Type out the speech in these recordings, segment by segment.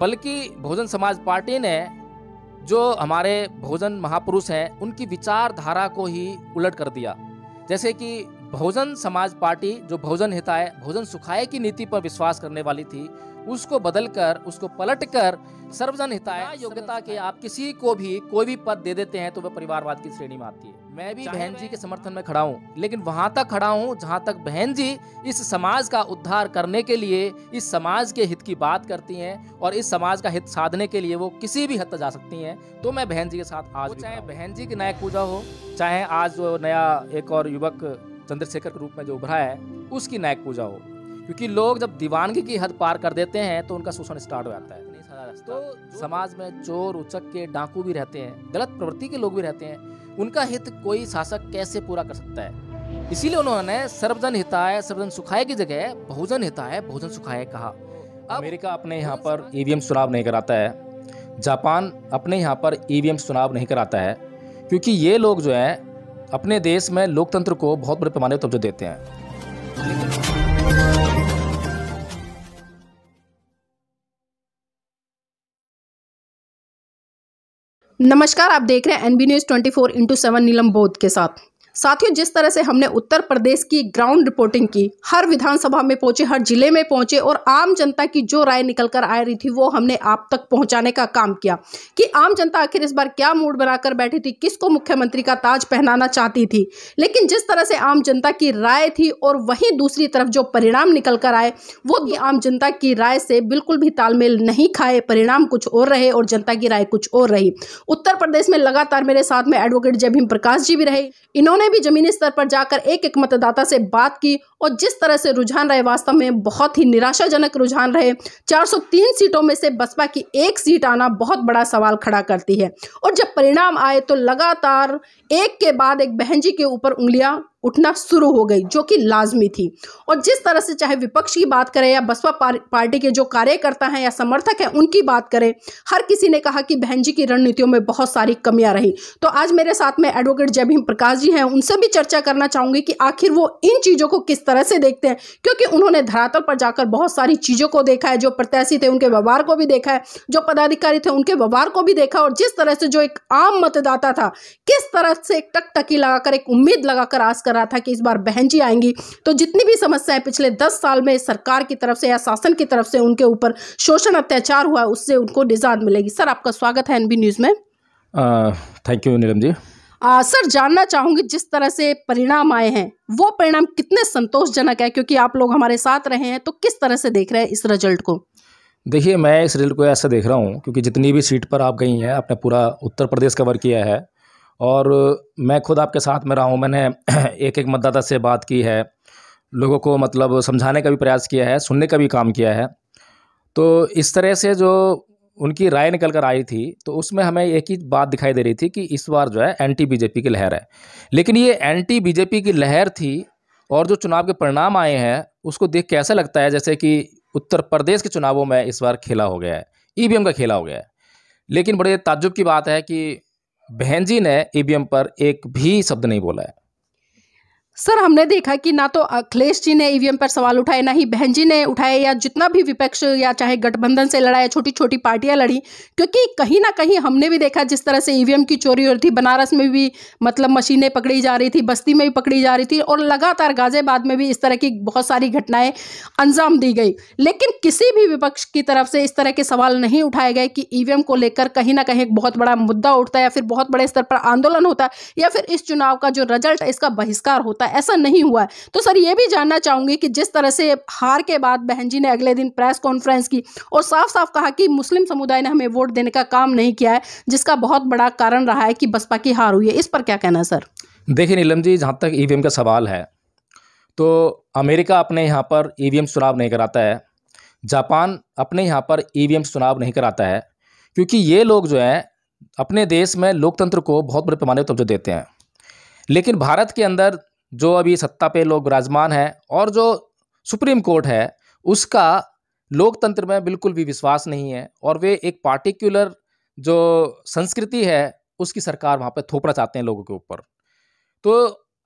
बल्कि बहुजन समाज पार्टी ने जो हमारे बहुजन महापुरुष हैं उनकी विचारधारा को ही उलट कर दिया जैसे कि बहुजन समाज पार्टी जो बहुजन हिताय बहुजन सुखाए की नीति पर विश्वास करने वाली थी उसको बदलकर उसको पलटकर सर्वजन हिताय हाँ, योग्यता के आप किसी को भी कोई भी पद दे देते हैं तो वह परिवारवाद की श्रेणी में आती है मैं भी बहन जी के समर्थन में खड़ा हूँ लेकिन वहाँ तक खड़ा हूँ जहाँ तक बहन जी इस समाज का उद्धार करने के लिए इस समाज के हित की बात करती हैं और इस समाज का हित साधने के लिए वो किसी भी हद तक जा सकती हैं तो मैं बहन जी के साथ आज चाहे बहन जी की नायक पूजा हो चाहे आज जो नया एक और युवक चंद्रशेखर के रूप में जो उभरा है उसकी नायक पूजा हो क्योंकि लोग जब दीवानगी की हद पार कर देते हैं तो उनका शोषण स्टार्ट हो जाता है तो, तो समाज में चोर उचक के डाकू भी रहते हैं गलत प्रवृत्ति के लोग भी रहते हैं उनका हित कोई शासक कैसे पूरा कर सकता है इसीलिए उन्होंने सर्वजन हिताय सर्वजन सुखाय की जगह बहुजन हिताय बहुजन सुखाय कहा अमेरिका अपने यहाँ पर ईवीएम चुनाव नहीं कराता है जापान अपने यहाँ पर ईवीएम चुनाव नहीं कराता है क्योंकि ये लोग जो हैं अपने देश में लोकतंत्र को बहुत बड़े पैमाने पर तवज्जो देते हैं नमस्कार आप देख रहे हैं NB news twenty four into seven Neelam Bodh के साथ साथियों जिस तरह से हमने उत्तर प्रदेश की ग्राउंड रिपोर्टिंग की हर विधानसभा में पहुंचे हर जिले में पहुंचे और आम जनता की जो राय निकल कर आ रही थी वो हमने आप तक पहुंचाने का काम किया कि आम जनता आखिर इस बार क्या मूड बनाकर बैठी थी किसको मुख्यमंत्री का ताज पहनाना चाहती थी लेकिन जिस तरह से आम जनता की राय थी और वही दूसरी तरफ जो परिणाम निकल कर आए वो भी आम जनता की राय से बिल्कुल भी तालमेल नहीं खाए परिणाम कुछ और रहे और जनता की राय कुछ और रही उत्तर प्रदेश में लगातार मेरे साथ में एडवोकेट जय भीम प्रकाश जी भी रहे इन्होंने उन्होंने भी जमीनी स्तर पर जाकर एक एक मतदाता से बात की और जिस तरह से रुझान रहे वास्तव में बहुत ही निराशाजनक रुझान रहे 403 सीटों में से बसपा की एक सीट आना बहुत बड़ा सवाल खड़ा करती है और जब परिणाम आए तो लगातार एक के बाद एक बहन जी के ऊपर उंगलियां उठना शुरू हो गई जो कि लाजमी थी और जिस तरह से चाहे विपक्ष की बात करें या बसपा पार, पार्टी के जो कार्यकर्ता हैं या समर्थक हैं उनकी बात करें हर किसी ने कहा कि बहन जी की रणनीतियों में बहुत सारी कमियां रही तो आज मेरे साथ में एडवोकेट जय भीम प्रकाश जी हैं उनसे भी चर्चा करना चाहूंगी कि आखिर वो इन चीज़ों को किस तरह से देखते हैं क्योंकि उन्होंने धरातल पर जाकर बहुत सारी चीज़ों को देखा है जो प्रत्याशी थे उनके व्यवहार को भी देखा है जो पदाधिकारी थे उनके व्यवहार को भी देखा और जिस तरह से जो एक आम मतदाता था किस तरह से एक टकटकी लगाकर एक उम्मीद लगाकर आज कर कर रहा था कि इस बार बहन जी आएंगी तो जितनी भी समस्याएं पिछले दस साल में सरकार की तरफ से या शासन की तरफ से उनके ऊपर शोषण अत्याचार हुआ उससे उनको निजात मिलेगी सर आपका स्वागत है एनबी न्यूज़ में थैंक यू नीलम जी आ, सर जानना चाहूंगी जिस तरह से परिणाम आए हैं वो परिणाम कितने संतोषजनक है क्योंकि आप लोग हमारे साथ रहे हैं तो किस तरह से देख रहे हैं इस रिजल्ट को देखिए मैं इस रिजल्ट को ऐसा देख रहा हूँ क्योंकि जितनी भी सीट पर आप गई हैं आपने पूरा उत्तर प्रदेश कवर किया है और मैं खुद आपके साथ में रहा हूँ मैंने एक एक मतदाता से बात की है लोगों को मतलब समझाने का भी प्रयास किया है सुनने का भी काम किया है तो इस तरह से जो उनकी राय निकल कर आई थी तो उसमें हमें एक ही बात दिखाई दे रही थी कि इस बार जो है एंटी बीजेपी की लहर है लेकिन ये एंटी बीजेपी की लहर थी और जो चुनाव के परिणाम आए हैं उसको देख के ऐसा लगता है जैसे कि उत्तर प्रदेश के चुनावों में इस बार खेला हो गया है ई का खेला हो गया है लेकिन बड़े ताज्जुब की बात है कि बहन जी ने ईवीएम पर एक भी शब्द नहीं बोला है सर हमने देखा कि ना तो अखिलेश जी ने ईवीएम पर सवाल उठाए ना ही बहन जी ने उठाए या जितना भी विपक्ष या चाहे गठबंधन से लड़ा या छोटी छोटी पार्टियां लड़ी क्योंकि कहीं ना कहीं हमने भी देखा जिस तरह से ईवीएम की चोरी हो रही थी बनारस में भी मतलब मशीनें पकड़ी जा रही थी बस्ती में भी पकड़ी जा रही थी और लगातार गाजियाबाद में भी इस तरह की बहुत सारी घटनाएं अंजाम दी गई लेकिन किसी भी विपक्ष की तरफ से इस तरह के सवाल नहीं उठाए गए कि ईवीएम को लेकर कहीं ना कहीं एक बहुत बड़ा मुद्दा उठता है या फिर बहुत बड़े स्तर पर आंदोलन होता है या फिर इस चुनाव का जो रिजल्ट है इसका बहिष्कार होता होता है ऐसा नहीं हुआ है तो सर ये भी जानना चाहूंगी कि जिस तरह से हार के बाद बहन जी ने अगले दिन प्रेस कॉन्फ्रेंस की और साफ साफ कहा कि मुस्लिम समुदाय ने हमें वोट देने का काम नहीं किया है जिसका बहुत बड़ा कारण रहा है कि बसपा की हार हुई है इस पर क्या कहना है सर देखिए नीलम जी जहाँ तक ई का सवाल है तो अमेरिका अपने यहाँ पर ई चुनाव नहीं कराता है जापान अपने यहाँ पर ई चुनाव नहीं कराता है क्योंकि ये लोग जो हैं अपने देश में लोकतंत्र को बहुत बड़े पैमाने पर तवज्जो देते हैं लेकिन भारत के अंदर जो अभी सत्ता पे लोग विराजमान हैं और जो सुप्रीम कोर्ट है उसका लोकतंत्र में बिल्कुल भी विश्वास नहीं है और वे एक पार्टिकुलर जो संस्कृति है उसकी सरकार वहाँ पर थोपना चाहते हैं लोगों के ऊपर तो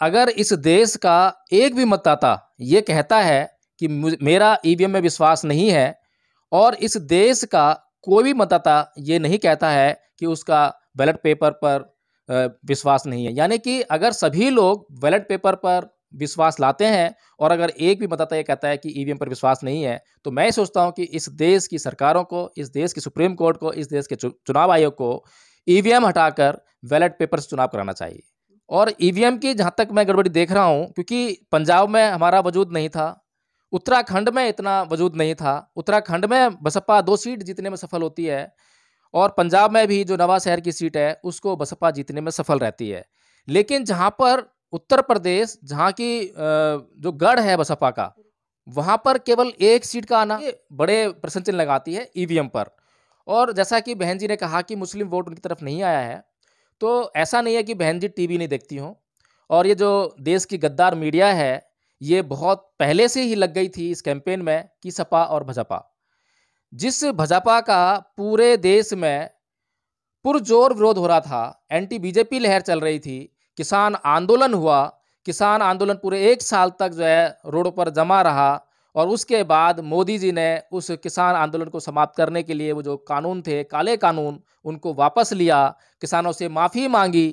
अगर इस देश का एक भी मतदाता ये कहता है कि मेरा ई e में विश्वास नहीं है और इस देश का कोई भी मतदाता ये नहीं कहता है कि उसका बैलेट पेपर पर विश्वास नहीं है यानी कि अगर सभी लोग बैलेट पेपर पर विश्वास लाते हैं और अगर एक भी मतदाता ये कहता है कि ई पर विश्वास नहीं है तो मैं सोचता हूँ कि इस देश की सरकारों को इस देश की सुप्रीम कोर्ट को इस देश के चुनाव आयोग को ई हटाकर बैलेट पेपर से चुनाव कराना चाहिए और ईवीएम की जहाँ तक मैं गड़बड़ी देख रहा हूँ क्योंकि पंजाब में हमारा वजूद नहीं था उत्तराखंड में इतना वजूद नहीं था उत्तराखंड में बसपा दो सीट जीतने में सफल होती है और पंजाब में भी जो नवा शहर की सीट है उसको बसपा जीतने में सफल रहती है लेकिन जहाँ पर उत्तर प्रदेश जहाँ की जो गढ़ है बसपा का वहाँ पर केवल एक सीट का आना बड़े प्रश्न लगाती है ई पर और जैसा कि बहन जी ने कहा कि मुस्लिम वोट उनकी तरफ नहीं आया है तो ऐसा नहीं है कि बहन जी टीवी नहीं देखती हों और ये जो देश की गद्दार मीडिया है ये बहुत पहले से ही लग गई थी इस कैंपेन में कि सपा और भाजपा जिस भाजपा का पूरे देश में पुरजोर विरोध हो रहा था एंटी बीजेपी लहर चल रही थी किसान आंदोलन हुआ किसान आंदोलन पूरे एक साल तक जो है रोड पर जमा रहा और उसके बाद मोदी जी ने उस किसान आंदोलन को समाप्त करने के लिए वो जो कानून थे काले कानून उनको वापस लिया किसानों से माफ़ी मांगी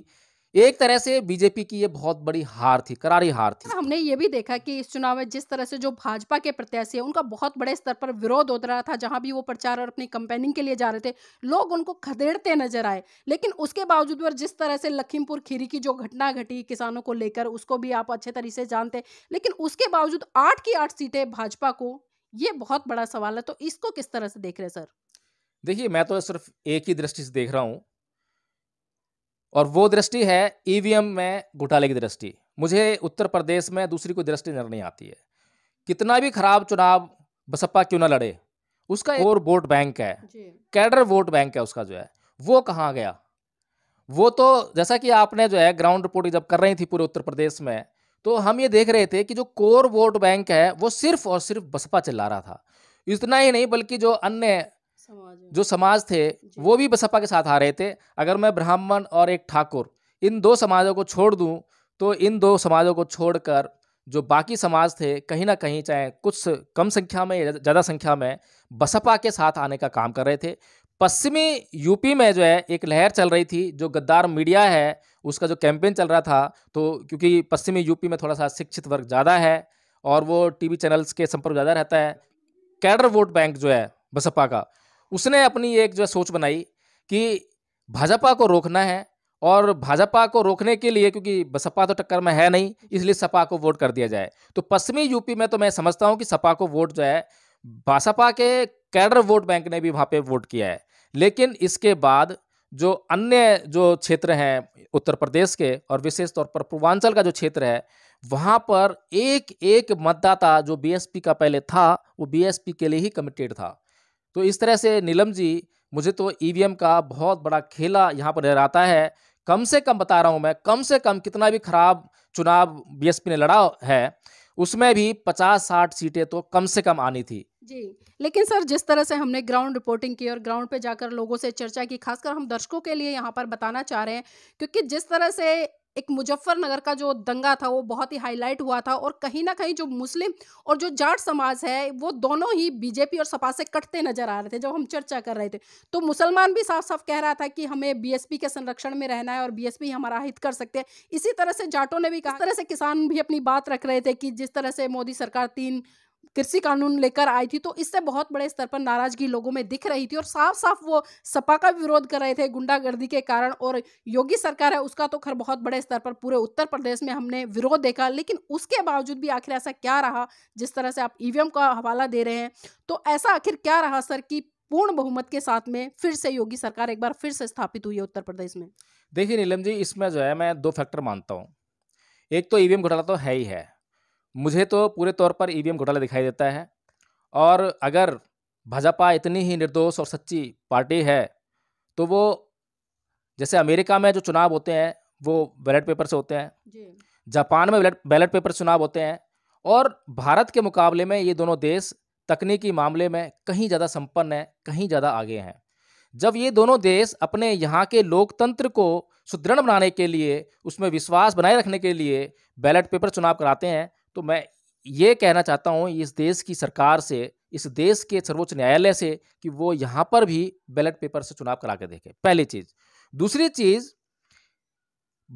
एक तरह से बीजेपी की ये बहुत बड़ी हार थी करारी हार थी हमने ये भी देखा कि इस चुनाव में जिस तरह से जो भाजपा के प्रत्याशी है उनका बहुत बड़े स्तर पर विरोध हो रहा था जहां भी वो प्रचार और अपनी कंपेनिंग के लिए जा रहे थे लोग उनको खदेड़ते नजर आए लेकिन उसके बावजूद पर जिस तरह से लखीमपुर खीरी की जो घटना घटी किसानों को लेकर उसको भी आप अच्छे तरीके से जानते लेकिन उसके बावजूद आठ की आठ सीटें भाजपा को ये बहुत बड़ा सवाल है तो इसको किस तरह से देख रहे सर देखिए मैं तो सिर्फ एक ही दृष्टि से देख रहा हूँ और वो दृष्टि है ईवीएम e में घोटाले की दृष्टि मुझे उत्तर प्रदेश में दूसरी कोई दृष्टि नजर नहीं आती है कितना भी खराब चुनाव बसपा क्यों ना लड़े उसका और वोट बैंक है कैडर वोट बैंक है उसका जो है वो कहाँ गया वो तो जैसा कि आपने जो है ग्राउंड रिपोर्ट जब कर रही थी पूरे उत्तर प्रदेश में तो हम ये देख रहे थे कि जो कोर वोट बैंक है वो सिर्फ और सिर्फ बसपा चिल्ला रहा था इतना ही नहीं बल्कि जो अन्य जो समाज थे वो भी बसपा के साथ आ रहे थे अगर मैं ब्राह्मण और एक ठाकुर इन दो समाजों को छोड़ दूं तो इन दो समाजों को छोड़कर जो बाकी समाज थे कहीं ना कहीं चाहे कुछ कम संख्या में ज़्यादा संख्या में बसपा के साथ आने का काम कर रहे थे पश्चिमी यूपी में जो है एक लहर चल रही थी जो गद्दार मीडिया है उसका जो कैंपेन चल रहा था तो क्योंकि पश्चिमी यूपी में थोड़ा सा शिक्षित वर्ग ज़्यादा है और वो टीवी चैनल्स के संपर्क ज़्यादा रहता है कैडर वोट बैंक जो है बसपा का उसने अपनी एक जो सोच बनाई कि भाजपा को रोकना है और भाजपा को रोकने के लिए क्योंकि बसपा तो टक्कर में है नहीं इसलिए सपा को वोट कर दिया जाए तो पश्चिमी यूपी में तो मैं समझता हूँ कि सपा को वोट जो है बसपा के कैडर वोट बैंक ने भी वहाँ पे वोट किया है लेकिन इसके बाद जो अन्य जो क्षेत्र हैं उत्तर प्रदेश के और विशेष तौर पर पूर्वांचल का जो क्षेत्र है वहाँ पर एक एक मतदाता जो बीएसपी का पहले था वो बीएसपी के लिए ही कमिटेड था तो इस तरह से नीलम जी मुझे तो ईवीएम e का बहुत बड़ा खेला यहाँ पर नजर आता है कम से कम बता रहा हूँ मैं कम से कम कितना भी खराब चुनाव बीएसपी ने लड़ा है उसमें भी पचास साठ सीटें तो कम से कम आनी थी जी लेकिन सर जिस तरह से हमने ग्राउंड रिपोर्टिंग की और ग्राउंड पे जाकर लोगों से चर्चा की खासकर हम दर्शकों के लिए यहाँ पर बताना चाह रहे हैं क्योंकि जिस तरह से एक मुजफ्फरनगर का जो दंगा था वो बहुत ही हाईलाइट हुआ था और कहीं ना कहीं जो मुस्लिम और जो जाट समाज है वो दोनों ही बीजेपी और सपा से कटते नजर आ रहे थे जब हम चर्चा कर रहे थे तो मुसलमान भी साफ साफ कह रहा था कि हमें बीएसपी के संरक्षण में रहना है और बीएसपी हमारा हित कर सकते हैं इसी तरह से जाटों ने भी कहा तरह से किसान भी अपनी बात रख रहे थे कि जिस तरह से मोदी सरकार तीन कृषि कानून लेकर आई थी तो इससे बहुत बड़े स्तर पर नाराजगी लोगों में दिख रही थी और साफ साफ वो सपा का विरोध कर रहे थे गुंडागर्दी के कारण और योगी सरकार है उसका तो खर बहुत बड़े स्तर पर पूरे उत्तर प्रदेश में हमने विरोध देखा लेकिन उसके बावजूद भी आखिर ऐसा क्या रहा जिस तरह से आप ईवीएम का हवाला दे रहे हैं तो ऐसा आखिर क्या रहा सर की पूर्ण बहुमत के साथ में फिर से योगी सरकार एक बार फिर से स्थापित हुई है उत्तर प्रदेश में देखिए नीलम जी इसमें जो है मैं दो फैक्टर मानता हूँ एक तो ईवीएम घोटाला तो है ही है मुझे तो पूरे तौर पर ई e घोटाला दिखाई देता है और अगर भाजपा इतनी ही निर्दोष और सच्ची पार्टी है तो वो जैसे अमेरिका में जो चुनाव होते हैं वो बैलेट पेपर से होते हैं जापान में बैलेट पेपर चुनाव होते हैं और भारत के मुकाबले में ये दोनों देश तकनीकी मामले में कहीं ज़्यादा संपन्न है कहीं ज़्यादा आगे हैं जब ये दोनों देश अपने यहाँ के लोकतंत्र को सुदृढ़ बनाने के लिए उसमें विश्वास बनाए रखने के लिए बैलेट पेपर चुनाव कराते हैं तो मैं ये कहना चाहता हूँ इस देश की सरकार से इस देश के सर्वोच्च न्यायालय से कि वो यहाँ पर भी बैलेट पेपर से चुनाव करा के देखे पहली चीज़ दूसरी चीज़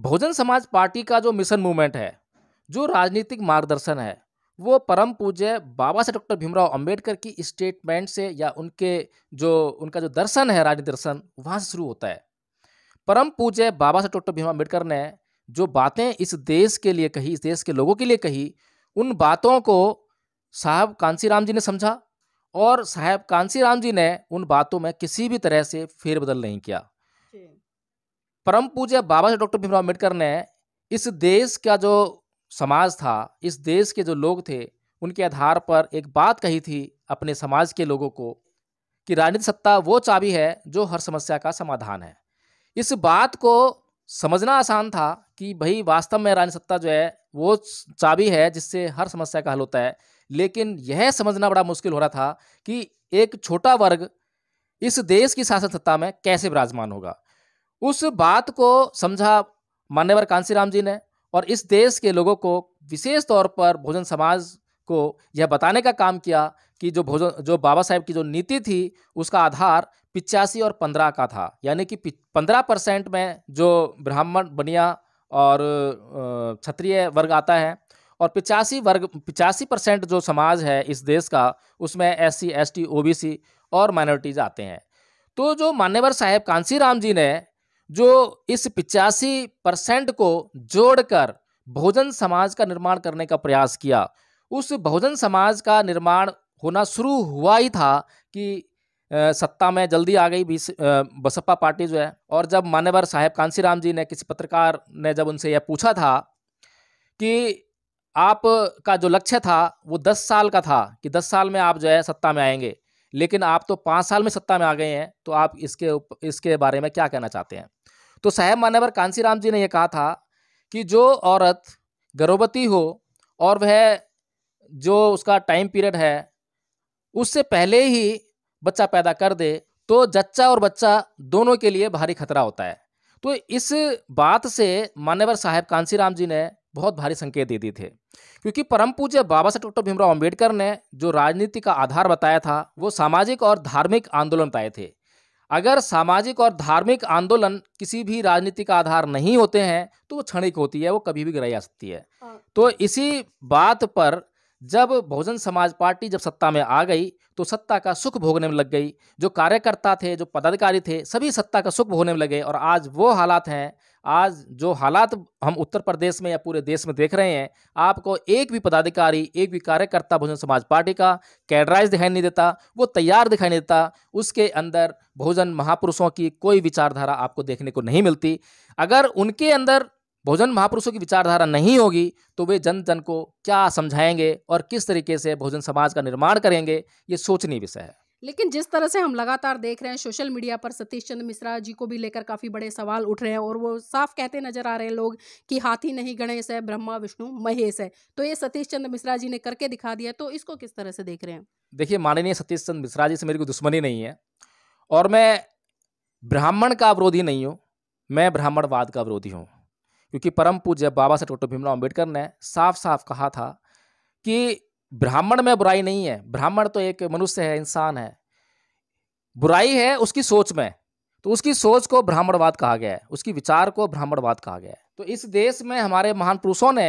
बहुजन समाज पार्टी का जो मिशन मूवमेंट है जो राजनीतिक मार्गदर्शन है वो परम पूज्य बाबा से डॉक्टर भीमराव अंबेडकर की स्टेटमेंट से या उनके जो उनका जो दर्शन है राजनीतिक दर्शन वहाँ से शुरू होता है परम पूज्य बाबा से डॉक्टर भीमराव अम्बेडकर ने जो बातें इस देश के लिए कही इस देश के लोगों के लिए कही उन बातों को साहब कांसीराम जी ने समझा और साहब कांसीराम जी ने उन बातों में किसी भी तरह से फेरबदल नहीं किया परम पूज्य बाबा साहब डॉक्टर भीमराव अम्बेडकर ने इस देश का जो समाज था इस देश के जो लोग थे उनके आधार पर एक बात कही थी अपने समाज के लोगों को कि राजनीति सत्ता वो चाबी है जो हर समस्या का समाधान है इस बात को समझना आसान था कि भाई वास्तव में राजनीति सत्ता जो है वो चाबी है जिससे हर समस्या का हल होता है लेकिन यह समझना बड़ा मुश्किल हो रहा था कि एक छोटा वर्ग इस देश की शासन सत्ता में कैसे विराजमान होगा उस बात को समझा मान्यवर कांसीराम जी ने और इस देश के लोगों को विशेष तौर पर भोजन समाज को यह बताने का काम किया कि जो भोजन जो बाबा साहेब की जो नीति थी उसका आधार पिचासी और पंद्रह का था यानी कि पंद्रह परसेंट में जो ब्राह्मण बनिया और क्षत्रिय वर्ग आता है और पिचासी वर्ग पिचासी परसेंट जो समाज है इस देश का उसमें S C S T O B C और माइनॉरिटीज आते हैं तो जो मान्यवर साहेब कांसीराम जी ने जो इस पिचासी परसेंट को जोड़कर बहुजन समाज का निर्माण करने का प्रयास किया उस बहुजन समाज का निर्माण होना शुरू हुआ ही था कि सत्ता में जल्दी आ गई बीस बसपा पार्टी जो है और जब मान्यवर साहेब कांसीराम जी ने किसी पत्रकार ने जब उनसे यह पूछा था कि आप का जो लक्ष्य था वो दस साल का था कि दस साल में आप जो है सत्ता में आएंगे लेकिन आप तो पाँच साल में सत्ता में आ गए हैं तो आप इसके उप, इसके बारे में क्या कहना चाहते हैं तो साहेब मान्यवर कांसीराम जी ने यह कहा था कि जो औरत गर्भवती हो और वह जो उसका टाइम पीरियड है उससे पहले ही बच्चा पैदा कर दे तो जच्चा और बच्चा दोनों के लिए भारी खतरा होता है तो इस बात से मान्यवर साहेब कांसीराम जी ने बहुत भारी संकेत दे दिए थे क्योंकि परम पूज्य बाबा साहब डॉक्टर भीमराव अम्बेडकर ने जो राजनीति का आधार बताया था वो सामाजिक और धार्मिक आंदोलन बताए थे अगर सामाजिक और धार्मिक आंदोलन किसी भी राजनीति का आधार नहीं होते हैं तो वो क्षणिक होती है वो कभी भी गिराई जा सकती है हाँ। तो इसी बात पर जब बहुजन समाज पार्टी जब सत्ता में आ गई तो सत्ता का सुख भोगने में लग गई जो कार्यकर्ता थे जो पदाधिकारी थे सभी सत्ता का सुख भोगने में लगे और आज वो हालात हैं आज जो हालात हम उत्तर प्रदेश में या पूरे देश में देख रहे हैं आपको एक भी पदाधिकारी एक भी कार्यकर्ता बहुजन समाज पार्टी का कैडराइज दिखाई नहीं देता वो तैयार दिखाई नहीं देता उसके अंदर बहुजन महापुरुषों की कोई विचारधारा आपको देखने को नहीं मिलती अगर उनके अंदर भोजन महापुरुषों की विचारधारा नहीं होगी तो वे जन जन को क्या समझाएंगे और किस तरीके से भोजन समाज का निर्माण करेंगे ये सोचनीय विषय है लेकिन जिस तरह से हम लगातार देख रहे हैं सोशल मीडिया पर सतीश चंद्र मिश्रा जी को भी लेकर काफ़ी बड़े सवाल उठ रहे हैं और वो साफ कहते नजर आ रहे हैं लोग कि हाथी नहीं गणेश है ब्रह्मा विष्णु महेश है तो ये सतीश चंद्र मिश्रा जी ने करके दिखा दिया तो इसको किस तरह से देख रहे हैं देखिए माननीय सतीश चंद्र मिश्रा जी से मेरी कोई दुश्मनी नहीं है और मैं ब्राह्मण का विरोधी नहीं हूँ मैं ब्राह्मणवाद का विरोधी हूँ क्योंकि परम पूज्य बाबा साहेब डॉक्टर भीमराव अम्बेडकर ने साफ साफ कहा था कि ब्राह्मण में बुराई नहीं है ब्राह्मण तो एक मनुष्य है इंसान है बुराई है उसकी सोच में तो उसकी सोच को ब्राह्मणवाद कहा गया है उसकी विचार को ब्राह्मणवाद कहा गया है तो इस देश में हमारे महान पुरुषों ने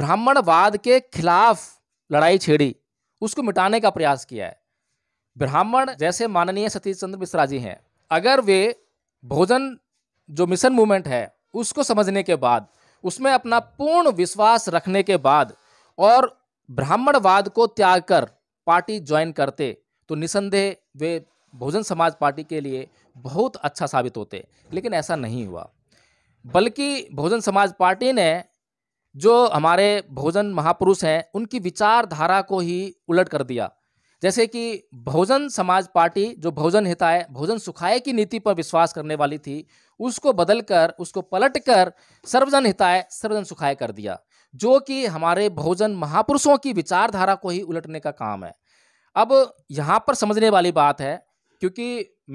ब्राह्मणवाद के खिलाफ लड़ाई छेड़ी उसको मिटाने का प्रयास किया है ब्राह्मण जैसे माननीय सतीश चंद्र मिश्रा जी हैं अगर वे भोजन जो मिशन मूवमेंट है उसको समझने के बाद उसमें अपना पूर्ण विश्वास रखने के बाद और ब्राह्मणवाद को त्याग कर पार्टी ज्वाइन करते तो निसंदेह वे बहुजन समाज पार्टी के लिए बहुत अच्छा साबित होते लेकिन ऐसा नहीं हुआ बल्कि बहुजन समाज पार्टी ने जो हमारे बहुजन महापुरुष हैं उनकी विचारधारा को ही उलट कर दिया जैसे कि बहुजन समाज पार्टी जो बहुजन हिताय बहुजन सुखाय की नीति पर विश्वास करने वाली थी उसको बदलकर उसको पलटकर सर्वजन हिताय सर्वजन सुखाय कर दिया जो कि हमारे बहुजन महापुरुषों की विचारधारा को ही उलटने का काम है अब यहाँ पर समझने वाली बात है क्योंकि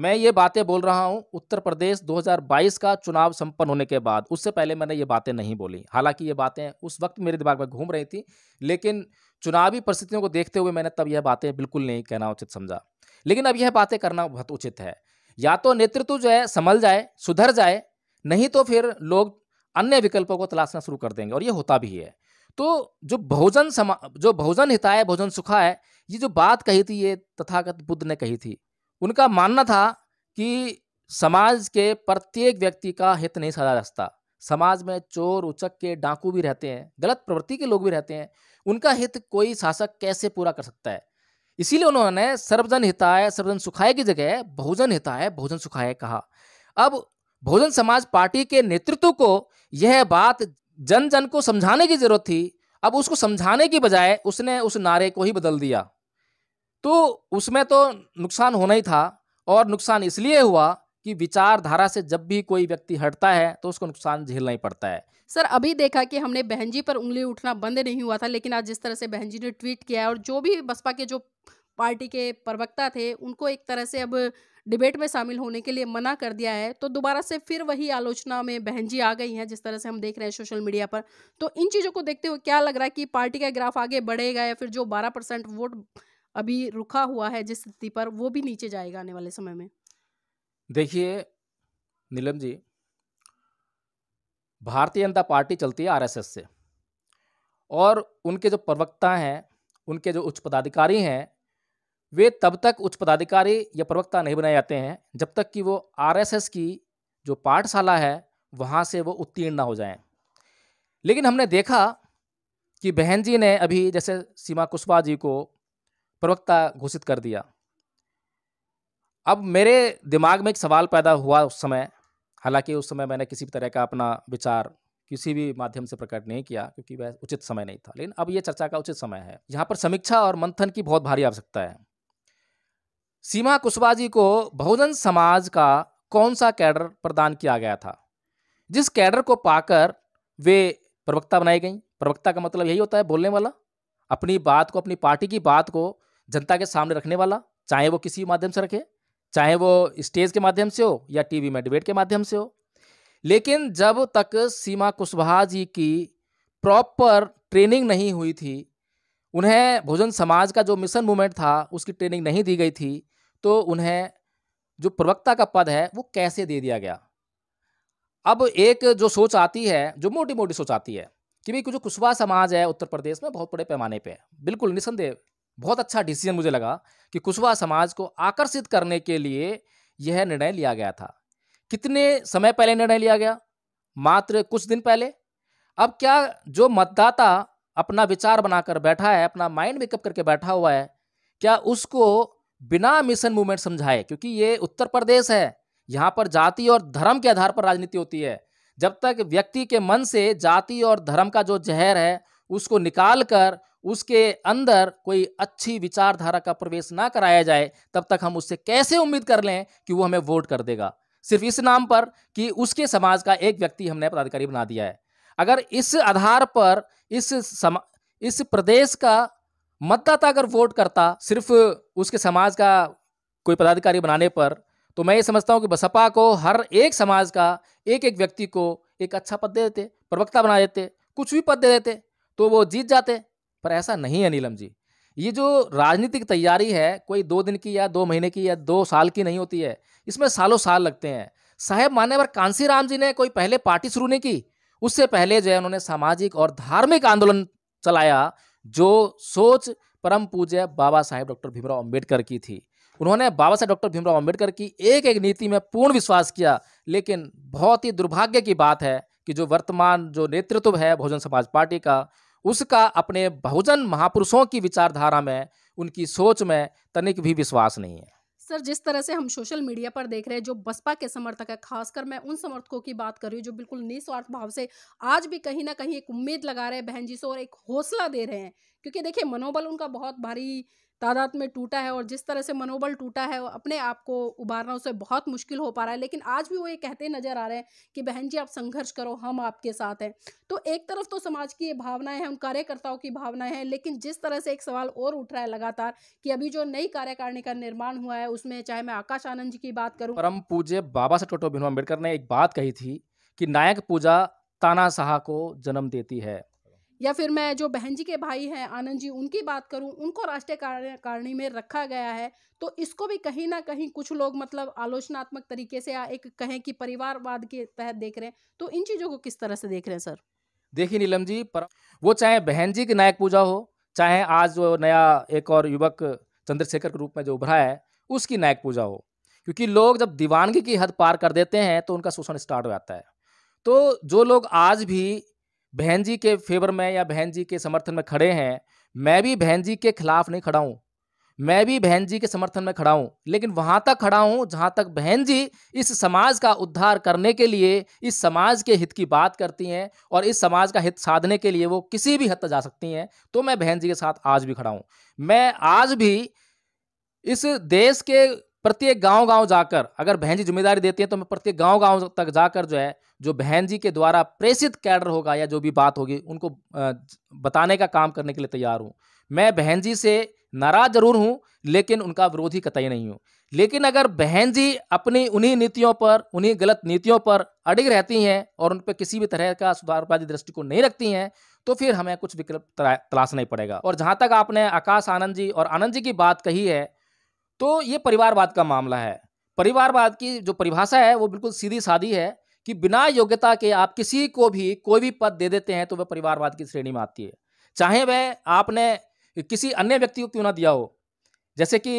मैं ये बातें बोल रहा हूँ उत्तर प्रदेश 2022 का चुनाव संपन्न होने के बाद उससे पहले मैंने ये बातें नहीं बोली हालांकि ये बातें उस वक्त मेरे दिमाग में घूम रही थी लेकिन चुनावी परिस्थितियों को देखते हुए मैंने तब यह बातें बिल्कुल नहीं कहना उचित समझा लेकिन अब यह बातें करना बहुत उचित है या तो नेतृत्व जो है संभल जाए सुधर जाए नहीं तो फिर लोग अन्य विकल्पों को तलाशना शुरू कर देंगे और ये होता भी है तो जो बहुजन समा जो बहुजन हिताय भोजन सुखा है ये जो बात कही थी ये तथागत बुद्ध ने कही थी उनका मानना था कि समाज के प्रत्येक व्यक्ति का हित नहीं साधा रास्ता समाज में चोर उचक के डाकू भी रहते हैं गलत प्रवृत्ति के लोग भी रहते हैं उनका हित कोई शासक कैसे पूरा कर सकता है इसीलिए उन्होंने सर्वजन हिताय सर्वजन सुखाय की जगह बहुजन हिताय बहुजन सुखाय कहा अब बहुजन समाज पार्टी के नेतृत्व को यह बात जन जन को समझाने की जरूरत थी अब उसको समझाने की बजाय उसने उस नारे को ही बदल दिया तो उसमें तो नुकसान होना ही था और नुकसान इसलिए हुआ कि विचारधारा से जब भी कोई व्यक्ति हटता है तो उसको नुकसान झेलना ही पड़ता है सर अभी देखा कि हमने बहन जी पर उंगली उठना बंद नहीं हुआ था लेकिन आज जिस तरह से बहन जी ने ट्वीट किया है और जो भी बसपा के जो पार्टी के प्रवक्ता थे उनको एक तरह से अब डिबेट में शामिल होने के लिए मना कर दिया है तो दोबारा से फिर वही आलोचना में बहन जी आ गई हैं जिस तरह से हम देख रहे हैं सोशल मीडिया पर तो इन चीज़ों को देखते हुए क्या लग रहा है कि पार्टी का ग्राफ आगे बढ़ेगा या फिर जो बारह परसेंट वोट अभी रुका हुआ है जिस स्थिति पर वो भी नीचे जाएगा आने वाले समय में देखिए नीलम जी, भारतीय जनता पार्टी चलती है आरएसएस से और उनके जो प्रवक्ता हैं, उनके जो उच्च पदाधिकारी हैं, वे तब तक उच्च पदाधिकारी या प्रवक्ता नहीं बनाए जाते हैं, जब तक कि वो आरएसएस की जो पाठशाला है, वहाँ से वो उत्तीर्ण ना हो जाएँ। लेकिन हमने देखा कि बहन जी ने अभी जैसे सीमा कुशवाहा जी को प्रवक्ता घोषित कर दिया। अब मेरे दिमाग में एक सवाल पैदा हुआ उस समय हालांकि उस समय मैंने किसी भी तरह का अपना विचार किसी भी माध्यम से प्रकट नहीं किया क्योंकि वह उचित समय नहीं था लेकिन अब यह चर्चा का उचित समय है यहाँ पर समीक्षा और मंथन की बहुत भारी आवश्यकता है सीमा कुशवा जी को बहुजन समाज का कौन सा कैडर प्रदान किया गया था जिस कैडर को पाकर वे प्रवक्ता बनाई गई प्रवक्ता का मतलब यही होता है बोलने वाला अपनी बात को अपनी पार्टी की बात को जनता के सामने रखने वाला चाहे वो किसी माध्यम से रखे चाहे वो स्टेज के माध्यम से हो या टीवी में डिबेट के माध्यम से हो लेकिन जब तक सीमा कुशवाहा जी की प्रॉपर ट्रेनिंग नहीं हुई थी उन्हें भोजन समाज का जो मिशन मूवमेंट था उसकी ट्रेनिंग नहीं दी गई थी तो उन्हें जो प्रवक्ता का पद है वो कैसे दे दिया गया अब एक जो सोच आती है जो मोटी मोटी सोच आती है कि भाई जो कुशवा समाज है उत्तर प्रदेश में बहुत बड़े पैमाने पे है बिल्कुल निसंदेह बहुत अच्छा डिसीजन मुझे लगा कि कुशवाहा समाज को आकर्षित करने के लिए यह निर्णय लिया गया था कितने समय पहले निर्णय लिया गया मात्र कुछ दिन पहले अब क्या जो मतदाता अपना विचार बनाकर बैठा है अपना माइंड मेकअप करके बैठा हुआ है क्या उसको बिना मिशन मूवमेंट समझाए क्योंकि ये उत्तर प्रदेश है यहाँ पर जाति और धर्म के आधार पर राजनीति होती है जब तक व्यक्ति के मन से जाति और धर्म का जो जहर है उसको निकाल कर उसके अंदर कोई अच्छी विचारधारा का प्रवेश ना कराया जाए तब तक हम उससे कैसे उम्मीद कर लें कि वो हमें वोट कर देगा सिर्फ इस नाम पर कि उसके समाज का एक व्यक्ति हमने पदाधिकारी बना दिया है अगर इस आधार पर इस सम इस प्रदेश का मतदाता अगर वोट करता सिर्फ उसके समाज का कोई पदाधिकारी बनाने पर तो मैं ये समझता हूँ कि बसपा को हर एक समाज का एक एक व्यक्ति को एक अच्छा पद दे देते प्रवक्ता बना देते कुछ भी पद दे देते तो वो जीत जाते पर ऐसा नहीं है नीलम जी ये जो राजनीतिक तैयारी है कोई दो दिन की या दो महीने की या दो साल की नहीं होती है इसमें सालों साल लगते हैं साहेब मान्यवर कांसी राम जी ने कोई पहले पार्टी शुरू नहीं की उससे पहले जो है उन्होंने सामाजिक और धार्मिक आंदोलन चलाया जो सोच परम पूज्य बाबा साहेब डॉक्टर भीमराव अम्बेडकर की थी उन्होंने बाबा साहेब डॉक्टर भीमराव अम्बेडकर की एक एक नीति में पूर्ण विश्वास किया लेकिन बहुत ही दुर्भाग्य की बात है कि जो वर्तमान जो नेतृत्व है बहुजन समाज पार्टी का उसका अपने बहुजन महापुरुषों की विचारधारा में उनकी सोच में तनिक भी विश्वास नहीं है सर जिस तरह से हम सोशल मीडिया पर देख रहे हैं जो बसपा के समर्थक है खासकर मैं उन समर्थकों की बात कर रही हूँ जो बिल्कुल निस्वार्थ भाव से आज भी कहीं ना कहीं एक उम्मीद लगा रहे हैं बहन जी से और एक हौसला दे रहे हैं क्योंकि देखिए मनोबल उनका बहुत भारी तादाद में टूटा है और जिस तरह से मनोबल टूटा है अपने आप को उबारना उसे बहुत मुश्किल हो पा रहा है लेकिन आज भी वो ये कहते नजर आ रहे हैं कि बहन जी आप संघर्ष करो हम आपके साथ हैं तो एक तरफ तो समाज की ये भावनाएं हैं उन कार्यकर्ताओं की भावनाएं हैं लेकिन जिस तरह से एक सवाल और उठ रहा है लगातार कि अभी जो नई कार्यकारिणी का निर्माण हुआ है उसमें चाहे मैं आकाश आनंद जी की बात करूँ परम पूज्य बाबा साहब टोटो भीमा अम्बेडकर ने एक बात कही थी कि नायक पूजा तानाशाह को जन्म देती है या फिर मैं जो बहन जी के भाई हैं आनंद जी उनकी बात करूं उनको राष्ट्रीय कारिणी में रखा गया है तो इसको भी कहीं ना कहीं कुछ लोग मतलब आलोचनात्मक तरीके से या एक कहें कि परिवारवाद के तहत देख रहे हैं तो इन चीज़ों को किस तरह से देख रहे हैं सर देखिए नीलम जी पर वो चाहे बहन जी की नायक पूजा हो चाहे आज जो नया एक और युवक चंद्रशेखर के रूप में जो उभरा है उसकी नायक पूजा हो क्योंकि लोग जब दीवानगी की हद पार कर देते हैं तो उनका शोषण स्टार्ट हो जाता है तो जो लोग आज भी बहन जी के फेवर में या बहन जी के समर्थन में खड़े हैं मैं भी बहन जी के खिलाफ नहीं खड़ा हूँ मैं भी बहन जी के समर्थन में खड़ा हूँ लेकिन वहाँ तक खड़ा हूँ जहाँ तक बहन जी इस समाज का उद्धार करने के लिए इस समाज के हित की बात करती हैं और इस समाज का हित साधने के लिए वो किसी भी हद तक जा सकती हैं तो मैं बहन जी के साथ आज भी खड़ा हूँ मैं आज भी इस देश के प्रत्येक गांव गांव जाकर अगर बहन जी जिम्मेदारी देती हैं तो मैं प्रत्येक गांव गांव तक जाकर जो है जो बहन जी के द्वारा प्रेषित कैडर होगा या जो भी बात होगी उनको बताने का काम करने के लिए तैयार हूँ मैं बहन जी से नाराज जरूर हूँ लेकिन उनका विरोधी कतई नहीं हूँ लेकिन अगर बहन जी अपनी उन्हीं नीतियों पर उन्हीं गलत नीतियों पर अड़िग रहती हैं और उन पर किसी भी तरह का सुधारवादी दृष्टिकोण नहीं रखती हैं तो फिर हमें कुछ विकल्प तलाशना ही पड़ेगा और जहाँ तक आपने आकाश आनंद जी और आनंद जी की बात कही है तो ये परिवारवाद का मामला है परिवारवाद की जो परिभाषा है वो बिल्कुल सीधी सादी है कि बिना योग्यता के आप किसी को भी कोई भी पद दे देते हैं तो वह परिवारवाद की श्रेणी में आती है चाहे वह आपने किसी अन्य व्यक्ति को क्यों ना दिया हो जैसे कि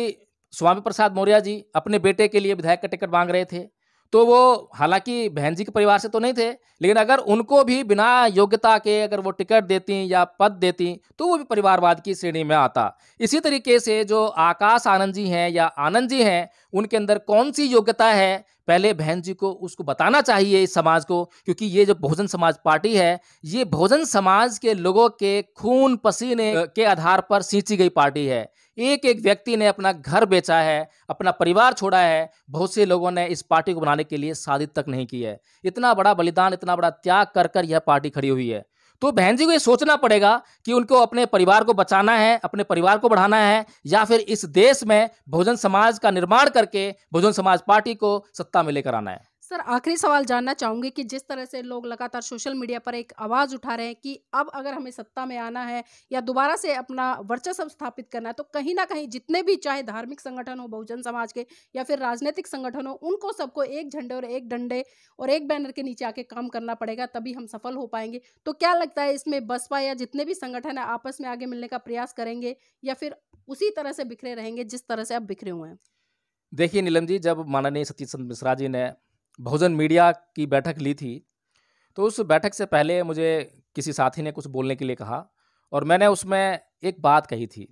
स्वामी प्रसाद मौर्य जी अपने बेटे के लिए विधायक का टिकट मांग रहे थे तो वो हालांकि बहन जी के परिवार से तो नहीं थे लेकिन अगर उनको भी बिना योग्यता के अगर वो टिकट देती या पद देती तो वो भी परिवारवाद की श्रेणी में आता इसी तरीके से जो आकाश आनंद जी हैं या आनंद जी हैं उनके अंदर कौन सी योग्यता है पहले बहन जी को उसको बताना चाहिए इस समाज को क्योंकि ये जो बहुजन समाज पार्टी है ये बहुजन समाज के लोगों के खून पसीने के आधार पर सींची गई पार्टी है एक एक व्यक्ति ने अपना घर बेचा है अपना परिवार छोड़ा है बहुत से लोगों ने इस पार्टी को बनाने के लिए शादी तक नहीं की है इतना बड़ा बलिदान इतना बड़ा त्याग कर कर यह पार्टी खड़ी हुई है तो बहन जी को ये सोचना पड़ेगा कि उनको अपने परिवार को बचाना है अपने परिवार को बढ़ाना है या फिर इस देश में बहुजन समाज का निर्माण करके बहुजन समाज पार्टी को सत्ता में लेकर आना है सर आखिरी सवाल जानना चाहूँगी कि जिस तरह से लोग लगातार सोशल मीडिया पर एक आवाज़ उठा रहे हैं कि अब अगर हमें सत्ता में आना है या दोबारा से अपना वर्चस्व स्थापित करना है तो कहीं ना कहीं जितने भी चाहे धार्मिक संगठन हो बहुजन समाज के या फिर राजनीतिक संगठन हो उनको सबको एक झंडे और एक डंडे और एक बैनर के नीचे आके काम करना पड़ेगा तभी हम सफल हो पाएंगे तो क्या लगता है इसमें बसपा या जितने भी संगठन है आपस में आगे मिलने का प्रयास करेंगे या फिर उसी तरह से बिखरे रहेंगे जिस तरह से अब बिखरे हुए हैं देखिए नीलम जी जब माननीय सतीश चंद्र मिश्रा जी ने बहुजन मीडिया की बैठक ली थी तो उस बैठक से पहले मुझे किसी साथी ने कुछ बोलने के लिए कहा और मैंने उसमें एक बात कही थी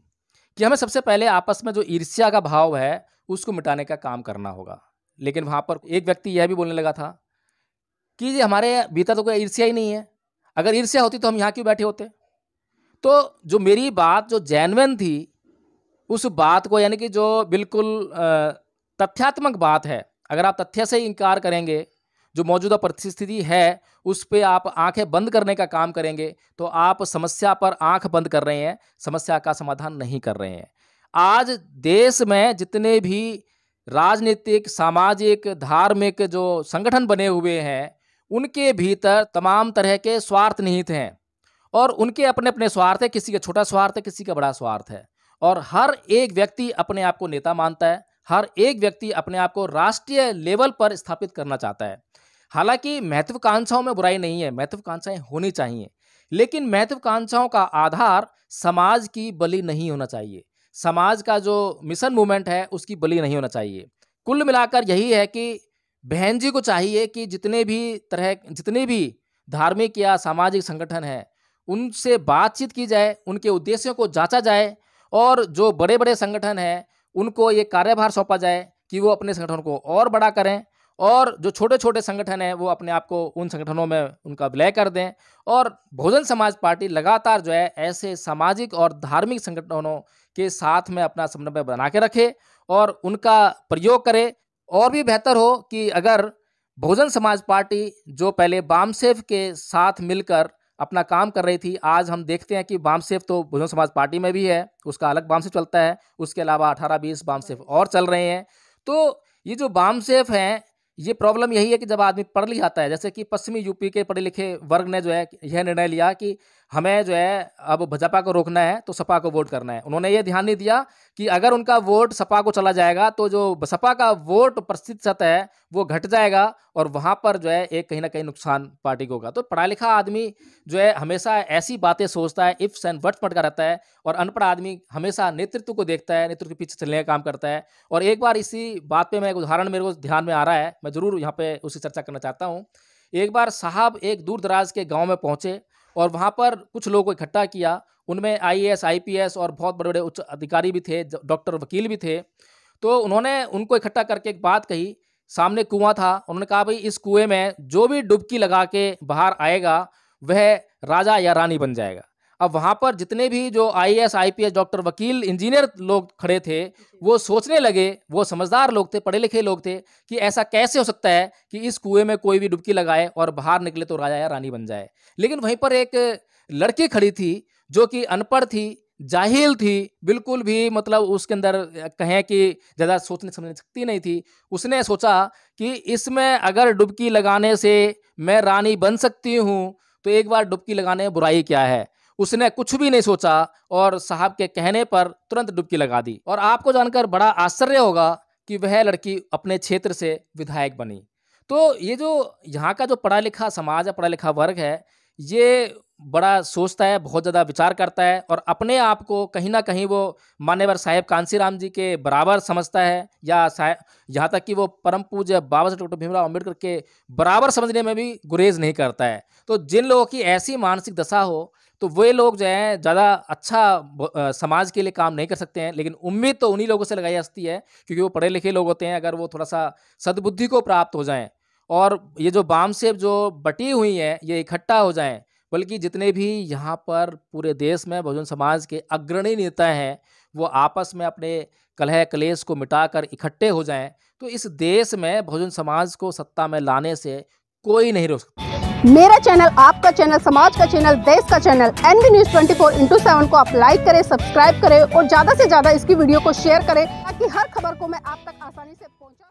कि हमें सबसे पहले आपस में जो ईर्ष्या का भाव है उसको मिटाने का काम करना होगा लेकिन वहाँ पर एक व्यक्ति यह भी बोलने लगा था कि हमारे भीतर तो कोई ईर्ष्या ही नहीं है अगर ईर्ष्या होती तो हम यहाँ क्यों बैठे होते तो जो मेरी बात जो जैनवन थी उस बात को यानी कि जो बिल्कुल तथ्यात्मक बात है अगर आप तथ्य से इनकार करेंगे जो मौजूदा परिस्थिति है उस पर आप आंखें बंद करने का काम करेंगे तो आप समस्या पर आंख बंद कर रहे हैं समस्या का समाधान नहीं कर रहे हैं आज देश में जितने भी राजनीतिक सामाजिक धार्मिक जो संगठन बने हुए हैं उनके भीतर तमाम तरह के स्वार्थ निहित हैं और उनके अपने अपने स्वार्थ है किसी का छोटा स्वार्थ है किसी का बड़ा स्वार्थ है और हर एक व्यक्ति अपने आप को नेता मानता है हर एक व्यक्ति अपने आप को राष्ट्रीय लेवल पर स्थापित करना चाहता है हालांकि महत्वाकांक्षाओं में बुराई नहीं है महत्वाकांक्षाएं होनी चाहिए लेकिन महत्वाकांक्षाओं का आधार समाज की बलि नहीं होना चाहिए समाज का जो मिशन मूवमेंट है उसकी बलि नहीं होना चाहिए कुल मिलाकर यही है कि बहन जी को चाहिए कि जितने भी तरह जितने भी धार्मिक या सामाजिक संगठन हैं उनसे बातचीत की जाए उनके उद्देश्यों को जांचा जाए और जो बड़े बड़े संगठन हैं उनको ये कार्यभार सौंपा जाए कि वो अपने संगठन को और बड़ा करें और जो छोटे छोटे संगठन हैं वो अपने आप को उन संगठनों में उनका विलय कर दें और बहुजन समाज पार्टी लगातार जो है ऐसे सामाजिक और धार्मिक संगठनों के साथ में अपना समन्वय बना के रखे और उनका प्रयोग करे और भी बेहतर हो कि अगर बहुजन समाज पार्टी जो पहले बामसेफ के साथ मिलकर अपना काम कर रही थी आज हम देखते हैं कि बामसेफ तो बहुजन समाज पार्टी में भी है उसका अलग बामसेफ चलता है उसके अलावा अठारह बीस बामसेफ हाँ। और चल रहे हैं तो ये जो बामसेफ हैं ये प्रॉब्लम यही है कि जब आदमी पढ़ लिख आता है जैसे कि पश्चिमी यूपी के पढ़े लिखे वर्ग ने जो है यह निर्णय लिया कि हमें जो है अब भाजपा को रोकना है तो सपा को वोट करना है उन्होंने ये ध्यान नहीं दिया कि अगर उनका वोट सपा को चला जाएगा तो जो सपा का वोट प्रतिशत है वो घट जाएगा और वहाँ पर जो है एक कहीं ना कहीं नुकसान पार्टी को होगा तो पढ़ा लिखा आदमी जो है हमेशा ऐसी बातें सोचता है इफ्स एंड वट पटका का रहता है और अनपढ़ आदमी हमेशा नेतृत्व को देखता है नेतृत्व के पीछे चलने का काम करता है और एक बार इसी बात पर मैं एक उदाहरण मेरे को ध्यान में आ रहा है मैं ज़रूर यहाँ पर उसकी चर्चा करना चाहता हूँ एक बार साहब एक दूर दराज के गाँव में पहुँचे और वहाँ पर कुछ लोगों को इकट्ठा किया उनमें आईएएस आईपीएस और बहुत बड़े बड़े उच्च अधिकारी भी थे डॉक्टर वकील भी थे तो उन्होंने उनको इकट्ठा करके एक बात कही सामने कुआं था उन्होंने कहा भाई इस कुएं में जो भी डुबकी लगा के बाहर आएगा वह राजा या रानी बन जाएगा अब वहाँ पर जितने भी जो I S I P S doctor वकील इंजीनियर लोग खड़े थे वो सोचने लगे वो समझदार लोग थे पढ़े लिखे लोग थे कि ऐसा कैसे हो सकता है कि इस कुएं में कोई भी डुबकी लगाए और बाहर निकले तो राजा या रानी बन जाए लेकिन वहीं पर एक लड़की खड़ी थी जो कि अनपढ़ थी जाहिल थी बिल्कुल भी मतलब उसके अंदर कहें कि ज़्यादा सोचने समझने सकती नहीं थी उसने सोचा कि इसमें अगर डुबकी लगाने से मैं रानी बन सकती हूँ तो एक बार डुबकी लगाने बुराई क्या है उसने कुछ भी नहीं सोचा और साहब के कहने पर तुरंत डुबकी लगा दी और आपको जानकर बड़ा आश्चर्य होगा कि वह लड़की अपने क्षेत्र से विधायक बनी तो ये जो यहाँ का जो पढ़ा लिखा समाज है पढ़ा लिखा वर्ग है ये बड़ा सोचता है बहुत ज़्यादा विचार करता है और अपने आप को कहीं ना कहीं वो मान्यवर साहेब कांसीराम जी के बराबर समझता है या यहाँ तक कि वो परम पूज्य बाबा साहब डॉक्टर भीमराव अम्बेडकर के बराबर समझने में भी गुरेज नहीं करता है तो जिन लोगों की ऐसी मानसिक दशा हो तो वे लोग जो हैं ज़्यादा अच्छा समाज के लिए काम नहीं कर सकते हैं लेकिन उम्मीद तो उन्हीं लोगों से लगाई जाती है क्योंकि वो पढ़े लिखे लोग होते हैं अगर वो थोड़ा सा सद्बुद्धि को प्राप्त हो जाएं और ये जो बाम सेब जो बटी हुई हैं ये इकट्ठा हो जाएं बल्कि जितने भी यहाँ पर पूरे देश में बहुजन समाज के अग्रणी नेता हैं वो आपस में अपने कलह कलेश को मिटाकर इकट्ठे हो जाएं तो इस देश में बहुजन समाज को सत्ता में लाने से कोई नहीं रोक सकता मेरा चैनल आपका चैनल समाज का चैनल देश का channel N B news twenty four into seven को आप लाइक करें सब्सक्राइब करें और ज्यादा से ज्यादा इसकी वीडियो को शेयर करें ताकि हर खबर को मैं आप तक आसानी से पहुँचा